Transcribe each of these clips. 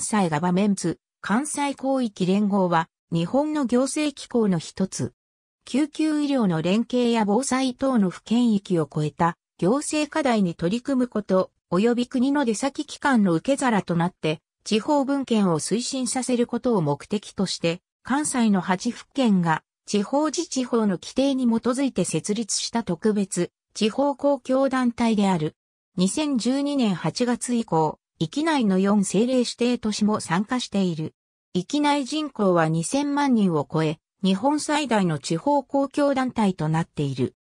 関西ガバメンツ、関西広域連合は、日本の行政機構の一つ。救急医療の連携や防災等の不県域を超えた行政課題に取り組むこと、及び国の出先機関の受け皿となって、地方分権を推進させることを目的として、関西の8府県が地方自治法の規定に基づいて設立した特別地方公共団体である。2012年8月以降、域内の4政令指定都市も参加している。域内人口は2000万人を超え、日本最大の地方公共団体となっている。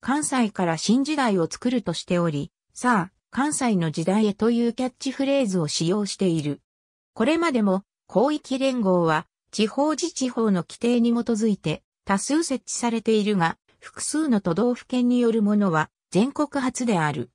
関西から新時代を作るとしており、さあ、関西の時代へというキャッチフレーズを使用している。これまでも、広域連合は、地方自治法の規定に基づいて、多数設置されているが、複数の都道府県によるものは、全国初である。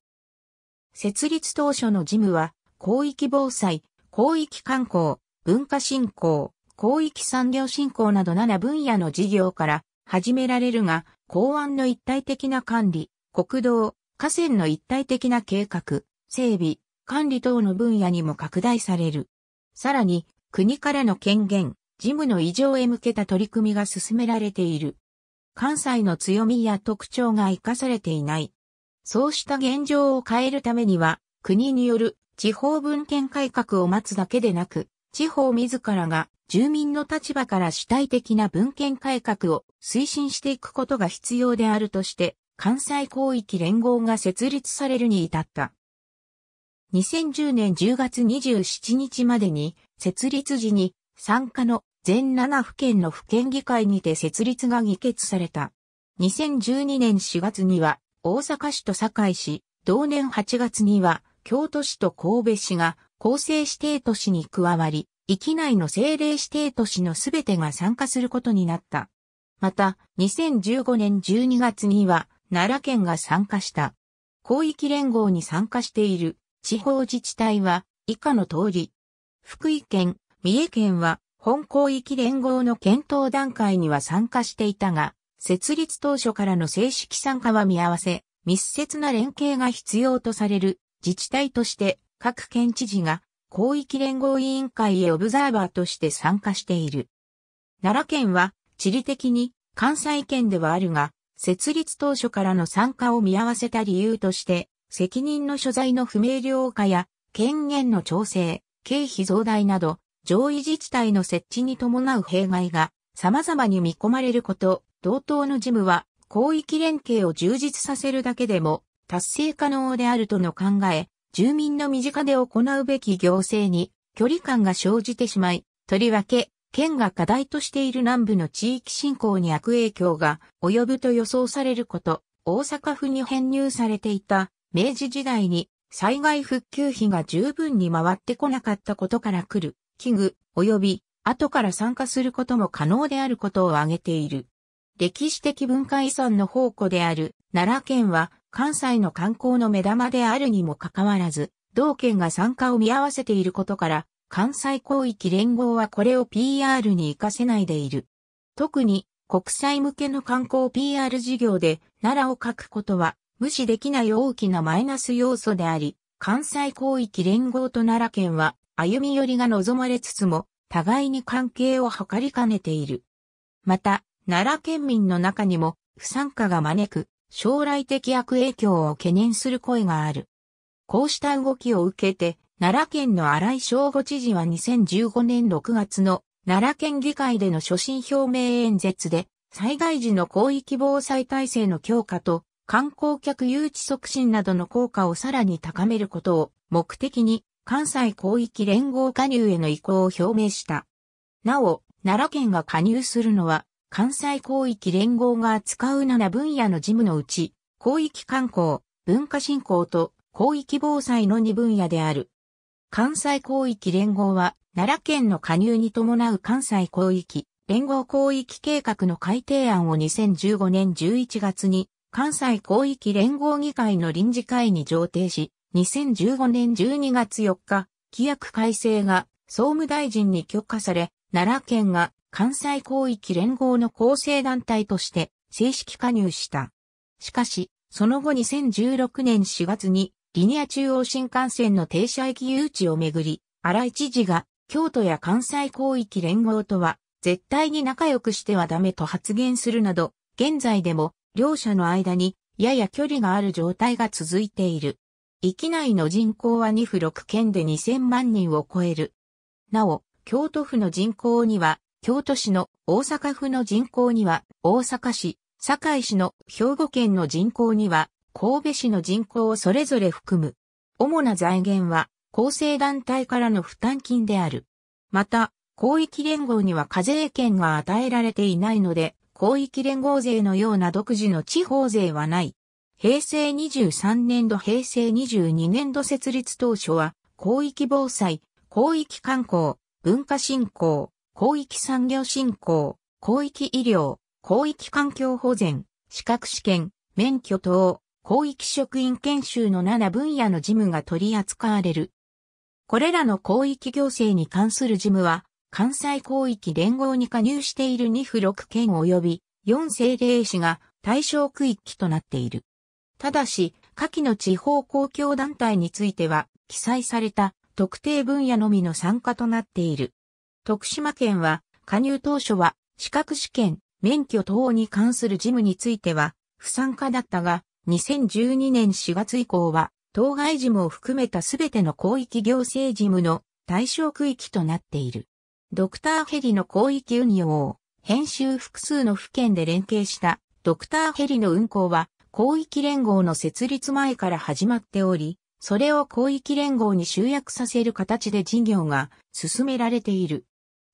設立当初の事務は、広域防災、広域観光、文化振興、広域産業振興など7分野の事業から始められるが、港湾の一体的な管理、国道、河川の一体的な計画、整備、管理等の分野にも拡大される。さらに、国からの権限、事務の異常へ向けた取り組みが進められている。関西の強みや特徴が活かされていない。そうした現状を変えるためには、国による地方文献改革を待つだけでなく、地方自らが住民の立場から主体的な文献改革を推進していくことが必要であるとして、関西広域連合が設立されるに至った。2010年10月27日までに、設立時に、参加の全7府県の府県議会にて設立が議決された。2012年4月には、大阪市と堺市、同年8月には、京都市と神戸市が構成指定都市に加わり、域内の政令指定都市のすべてが参加することになった。また、2015年12月には、奈良県が参加した。広域連合に参加している地方自治体は以下の通り。福井県、三重県は本広域連合の検討段階には参加していたが、設立当初からの正式参加は見合わせ、密接な連携が必要とされる自治体として各県知事が広域連合委員会へオブザーバーとして参加している。奈良県は地理的に関西圏ではあるが、設立当初からの参加を見合わせた理由として、責任の所在の不明瞭化や権限の調整、経費増大など、上位自治体の設置に伴う弊害が様々に見込まれること、同等の事務は広域連携を充実させるだけでも達成可能であるとの考え、住民の身近で行うべき行政に距離感が生じてしまい、とりわけ、県が課題としている南部の地域振興に悪影響が及ぶと予想されること、大阪府に編入されていた明治時代に災害復旧費が十分に回ってこなかったことから来る器具及び後から参加することも可能であることを挙げている。歴史的文化遺産の宝庫である奈良県は関西の観光の目玉であるにもかかわらず、同県が参加を見合わせていることから、関西広域連合はこれを PR に活かせないでいる。特に国際向けの観光 PR 事業で奈良を書くことは無視できない大きなマイナス要素であり、関西広域連合と奈良県は歩み寄りが望まれつつも、互いに関係を図りかねている。また、奈良県民の中にも不参加が招く将来的悪影響を懸念する声がある。こうした動きを受けて、奈良県の荒井正吾知事は2015年6月の奈良県議会での所信表明演説で、災害時の広域防災体制の強化と観光客誘致促進などの効果をさらに高めることを目的に関西広域連合加入への移行を表明した。なお、奈良県が加入するのは関西広域連合が扱う7分野の事務のうち、広域観光、文化振興と広域防災の2分野である。関西広域連合は、奈良県の加入に伴う関西広域、連合広域計画の改定案を2015年11月に、関西広域連合議会の臨時会に上呈し、2015年12月4日、規約改正が総務大臣に許可され、奈良県が関西広域連合の構成団体として正式加入した。しかし、その後2016年4月にリニア中央新幹線の停車駅誘致をめぐり、荒井知事が京都や関西広域連合とは絶対に仲良くしてはダメと発言するなど、現在でも両者の間にやや距離がある状態が続いている。域内の人口は2府6県で2000万人を超える。なお、京都府の人口には京都市の大阪府の人口には、大阪市、堺市の兵庫県の人口には、神戸市の人口をそれぞれ含む。主な財源は、厚生団体からの負担金である。また、広域連合には課税権が与えられていないので、広域連合税のような独自の地方税はない。平成23年度平成22年度設立当初は、広域防災、広域観光、文化振興、広域産業振興、広域医療、広域環境保全、資格試験、免許等、広域職員研修の7分野の事務が取り扱われる。これらの広域行政に関する事務は、関西広域連合に加入している2府6県及び4政令市が対象区域となっている。ただし、下記の地方公共団体については、記載された特定分野のみの参加となっている。徳島県は、加入当初は、資格試験、免許等に関する事務については、不参加だったが、2012年4月以降は、当該事務を含めたすべての広域行政事務の対象区域となっている。ドクターヘリの広域運用を、編集複数の府県で連携したドクターヘリの運行は、広域連合の設立前から始まっており、それを広域連合に集約させる形で事業が進められている。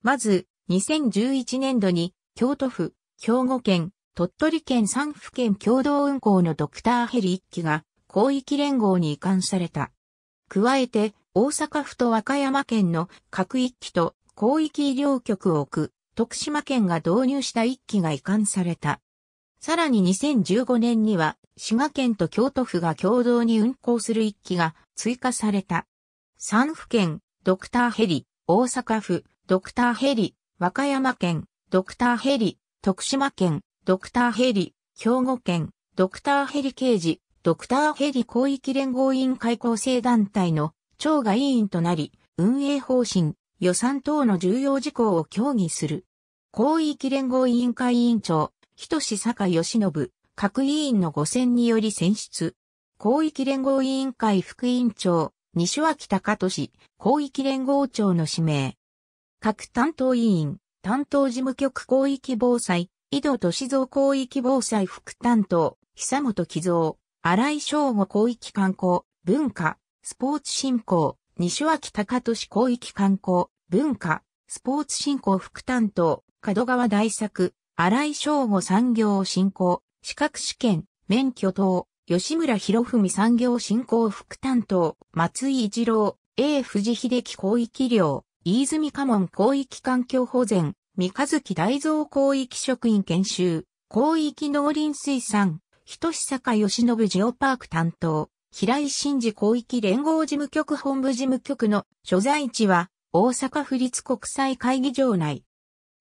まず、2011年度に、京都府、兵庫県、鳥取県3府県共同運行のドクターヘリ1機が、広域連合に移管された。加えて、大阪府と和歌山県の各1機と広域医療局を置く、徳島県が導入した1機が移管された。さらに2015年には、滋賀県と京都府が共同に運行する1機が追加された。3府県、ドクターヘリ、大阪府、ドクターヘリ、和歌山県、ドクターヘリ、徳島県、ドクターヘリ、兵庫県、ドクターヘリ刑事、ドクターヘリ広域連合委員会構成団体の長が委員となり、運営方針、予算等の重要事項を協議する。広域連合委員会委員長、とし坂義信、各委員の5選により選出。広域連合委員会副委員長、西脇隆俊、広域連合長の指名。各担当委員、担当事務局広域防災、井戸歳三広域防災副担当、久本木蔵、荒井翔吾広域観光、文化、スポーツ振興、西脇隆俊広域観光、文化、スポーツ振興副担当、角川大作、荒井翔吾産業振興、資格試験、免許等、吉村博文産業振興副担当、松井一郎、A 藤秀樹広域寮、飯泉家門広域環境保全、三日月大蔵広域職員研修、広域農林水産、人志坂義信ジオパーク担当、平井真嗣広域連合事務局本部事務局の所在地は大阪府立国際会議場内。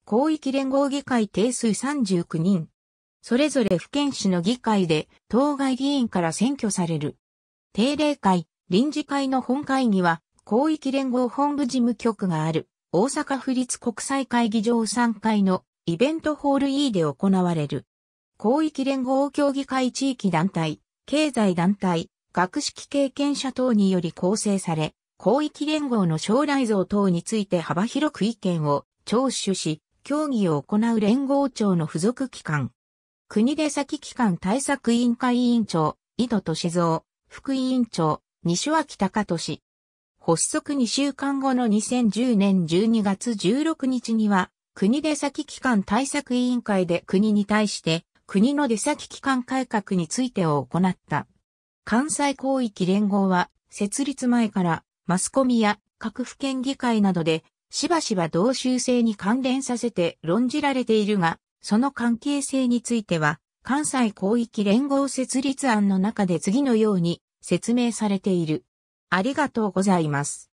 広域連合議会定数39人。それぞれ府県市の議会で当該議員から選挙される。定例会、臨時会の本会議は広域連合本部事務局がある大阪府立国際会議場3階のイベントホール E で行われる。広域連合協議会地域団体、経済団体、学識経験者等により構成され、広域連合の将来像等について幅広く意見を聴取し、協議を行う連合庁の付属機関。国出先機関対策委員会委員長、井戸敏蔵、副委員長、西脇隆俊、発足2週間後の2010年12月16日には、国出先機関対策委員会で国に対して、国の出先機関改革についてを行った。関西広域連合は、設立前から、マスコミや各府県議会などで、しばしば同州制に関連させて論じられているが、その関係性については、関西広域連合設立案の中で次のように説明されている。ありがとうございます。